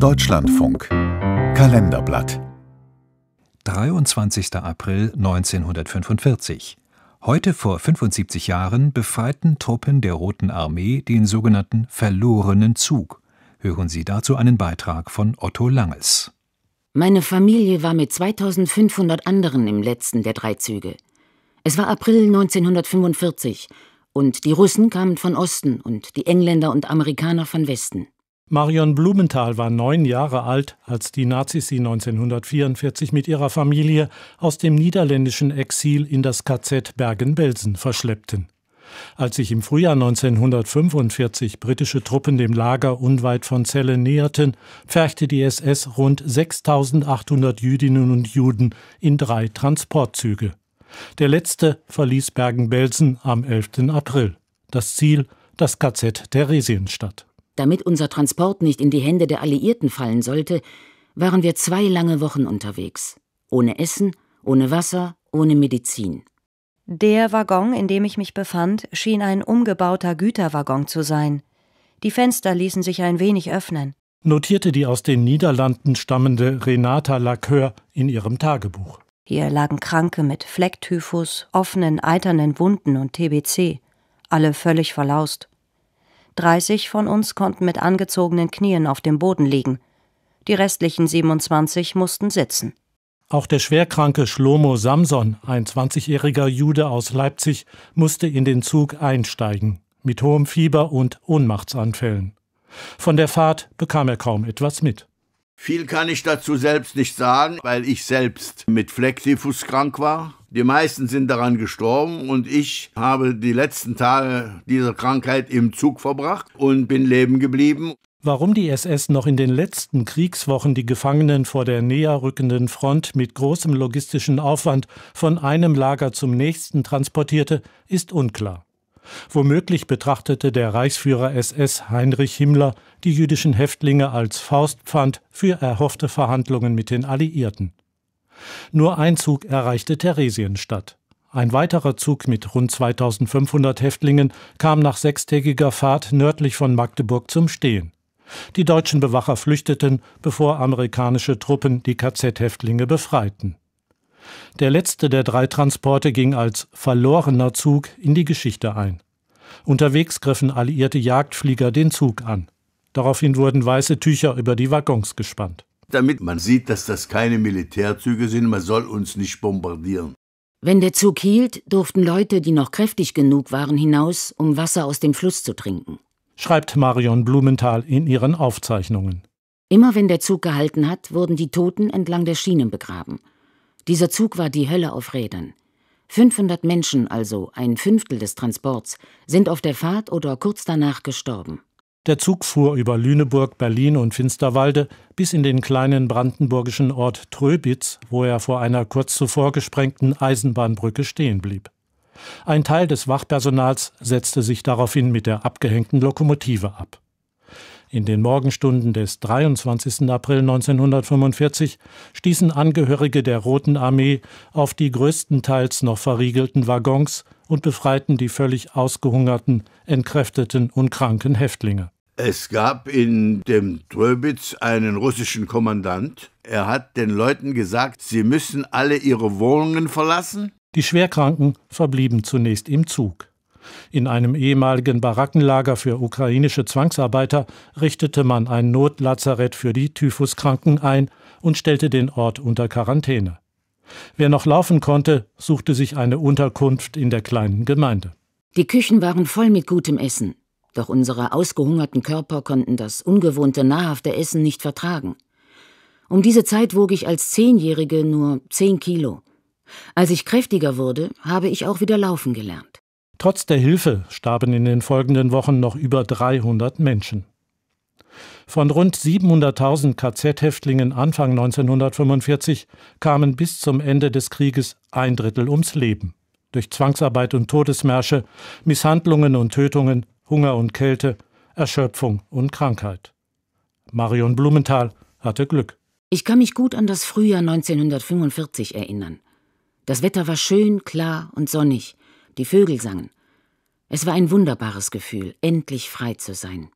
Deutschlandfunk Kalenderblatt 23. April 1945 Heute vor 75 Jahren befreiten Truppen der Roten Armee den sogenannten verlorenen Zug. Hören Sie dazu einen Beitrag von Otto Langes. Meine Familie war mit 2500 anderen im letzten der drei Züge. Es war April 1945 und die Russen kamen von Osten und die Engländer und Amerikaner von Westen. Marion Blumenthal war neun Jahre alt, als die Nazis sie 1944 mit ihrer Familie aus dem niederländischen Exil in das KZ Bergen-Belsen verschleppten. Als sich im Frühjahr 1945 britische Truppen dem Lager unweit von Celle näherten, pferchte die SS rund 6800 Jüdinnen und Juden in drei Transportzüge. Der letzte verließ Bergen-Belsen am 11. April. Das Ziel das KZ Theresienstadt. Damit unser Transport nicht in die Hände der Alliierten fallen sollte, waren wir zwei lange Wochen unterwegs. Ohne Essen, ohne Wasser, ohne Medizin. Der Waggon, in dem ich mich befand, schien ein umgebauter Güterwaggon zu sein. Die Fenster ließen sich ein wenig öffnen, notierte die aus den Niederlanden stammende Renata Lacœur in ihrem Tagebuch. Hier lagen Kranke mit Flecktyphus, offenen, eiternen Wunden und TBC, alle völlig verlaust. 30 von uns konnten mit angezogenen Knien auf dem Boden liegen. Die restlichen 27 mussten sitzen. Auch der schwerkranke Schlomo Samson, ein 20-jähriger Jude aus Leipzig, musste in den Zug einsteigen, mit hohem Fieber und Ohnmachtsanfällen. Von der Fahrt bekam er kaum etwas mit. Viel kann ich dazu selbst nicht sagen, weil ich selbst mit Flexifus krank war. Die meisten sind daran gestorben und ich habe die letzten Tage dieser Krankheit im Zug verbracht und bin leben geblieben. Warum die SS noch in den letzten Kriegswochen die Gefangenen vor der näher rückenden Front mit großem logistischen Aufwand von einem Lager zum nächsten transportierte, ist unklar. Womöglich betrachtete der Reichsführer SS Heinrich Himmler die jüdischen Häftlinge als Faustpfand für erhoffte Verhandlungen mit den Alliierten. Nur ein Zug erreichte Theresienstadt. Ein weiterer Zug mit rund 2500 Häftlingen kam nach sechstägiger Fahrt nördlich von Magdeburg zum Stehen. Die deutschen Bewacher flüchteten, bevor amerikanische Truppen die KZ-Häftlinge befreiten. Der letzte der drei Transporte ging als verlorener Zug in die Geschichte ein. Unterwegs griffen alliierte Jagdflieger den Zug an. Daraufhin wurden weiße Tücher über die Waggons gespannt damit man sieht, dass das keine Militärzüge sind, man soll uns nicht bombardieren. Wenn der Zug hielt, durften Leute, die noch kräftig genug waren, hinaus, um Wasser aus dem Fluss zu trinken. Schreibt Marion Blumenthal in ihren Aufzeichnungen. Immer wenn der Zug gehalten hat, wurden die Toten entlang der Schienen begraben. Dieser Zug war die Hölle auf Rädern. 500 Menschen, also ein Fünftel des Transports, sind auf der Fahrt oder kurz danach gestorben. Der Zug fuhr über Lüneburg, Berlin und Finsterwalde bis in den kleinen brandenburgischen Ort Tröbitz, wo er vor einer kurz zuvor gesprengten Eisenbahnbrücke stehen blieb. Ein Teil des Wachpersonals setzte sich daraufhin mit der abgehängten Lokomotive ab. In den Morgenstunden des 23. April 1945 stießen Angehörige der Roten Armee auf die größtenteils noch verriegelten Waggons und befreiten die völlig ausgehungerten, entkräfteten und kranken Häftlinge. Es gab in dem Tröbitz einen russischen Kommandant. Er hat den Leuten gesagt, sie müssen alle ihre Wohnungen verlassen. Die Schwerkranken verblieben zunächst im Zug. In einem ehemaligen Barackenlager für ukrainische Zwangsarbeiter richtete man ein Notlazarett für die Typhuskranken ein und stellte den Ort unter Quarantäne. Wer noch laufen konnte, suchte sich eine Unterkunft in der kleinen Gemeinde. Die Küchen waren voll mit gutem Essen, doch unsere ausgehungerten Körper konnten das ungewohnte, nahrhafte Essen nicht vertragen. Um diese Zeit wog ich als Zehnjährige nur zehn Kilo. Als ich kräftiger wurde, habe ich auch wieder laufen gelernt. Trotz der Hilfe starben in den folgenden Wochen noch über 300 Menschen. Von rund 700.000 KZ-Häftlingen Anfang 1945 kamen bis zum Ende des Krieges ein Drittel ums Leben. Durch Zwangsarbeit und Todesmärsche, Misshandlungen und Tötungen, Hunger und Kälte, Erschöpfung und Krankheit. Marion Blumenthal hatte Glück. Ich kann mich gut an das Frühjahr 1945 erinnern. Das Wetter war schön, klar und sonnig. Die Vögel sangen. Es war ein wunderbares Gefühl, endlich frei zu sein.